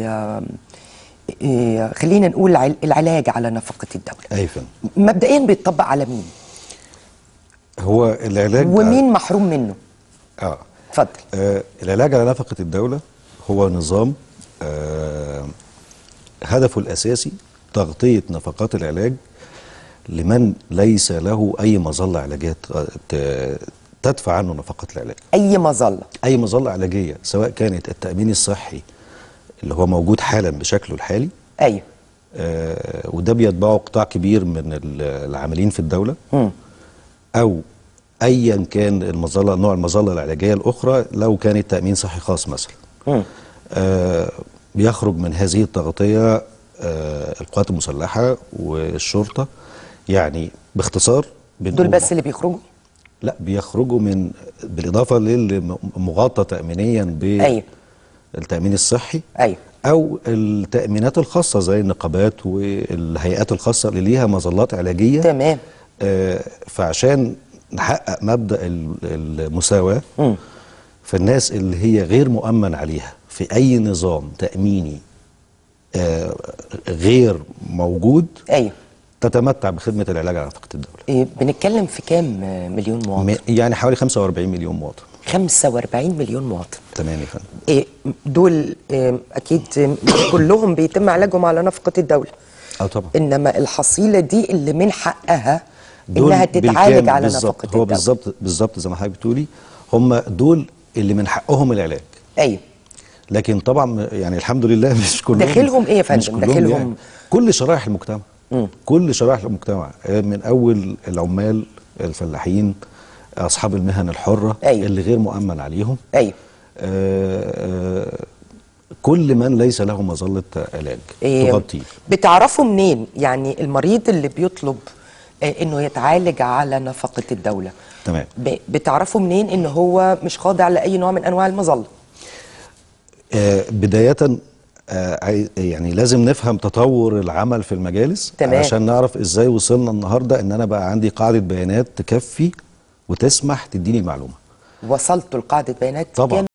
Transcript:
يعني، خلينا نقول العلاج على نفقه الدوله ايفن مبدئيا بيتطبق على مين هو العلاج ومين على... محروم منه اه اتفضل آه العلاج على نفقه الدوله هو نظام آه هدفه الاساسي تغطيه نفقات العلاج لمن ليس له اي مظله علاجيه تدفع عنه نفقات العلاج اي مظله اي مظله علاجيه سواء كانت التامين الصحي اللي هو موجود حالا بشكله الحالي ايوه آه وده بيتبعه قطاع كبير من العاملين في الدوله م. او ايا كان المظله نوع المظله العلاجيه الاخرى لو كانت تامين صحي خاص مثلا آه بيخرج من هذه التغطيه آه القوات المسلحه والشرطه يعني باختصار دول بس اللي بيخرجوا لا بيخرجوا من بالاضافه للي مغطى تامينيا ب أيوه. التامين الصحي ايوه او التامينات الخاصه زي النقابات والهيئات الخاصه اللي ليها مظلات علاجيه تمام آه فعشان نحقق مبدا المساواه فالناس اللي هي غير مؤمن عليها في اي نظام تاميني آه غير موجود ايوه تتمتع بخدمه العلاج على طاقه الدوله. إيه بنتكلم في كام مليون مواطن؟ يعني حوالي 45 مليون مواطن. 45 مليون مواطن تمام يا فندم إيه، دول إيه، اكيد كلهم بيتم علاجهم على نفقه الدوله اه طبعا انما الحصيله دي اللي من حقها انها تتعالج على نفقه الدوله هو بالظبط بالظبط زي ما حضرتك بتقولي هم دول اللي من حقهم العلاج ايوه لكن طبعا يعني الحمد لله مش كلهم داخلهم ايه يا فندم داخلهم يعني كل شرائح المجتمع مم. كل شرائح المجتمع من اول العمال الفلاحين اصحاب المهن الحره أيوه. اللي غير مؤمن عليهم ايوه آه آه كل من ليس له مظله علاج أيوة. تغطيه بتعرفوا منين يعني المريض اللي بيطلب آه انه يتعالج على نفقه الدوله تمام بتعرفوا منين ان هو مش خاضع لاي نوع من انواع المظله آه بدايه آه يعني لازم نفهم تطور العمل في المجالس تمام. علشان نعرف ازاي وصلنا النهارده ان انا بقى عندي قاعده بيانات تكفي وتسمح تديني المعلومه وصلت لقاعده بيانات طبعا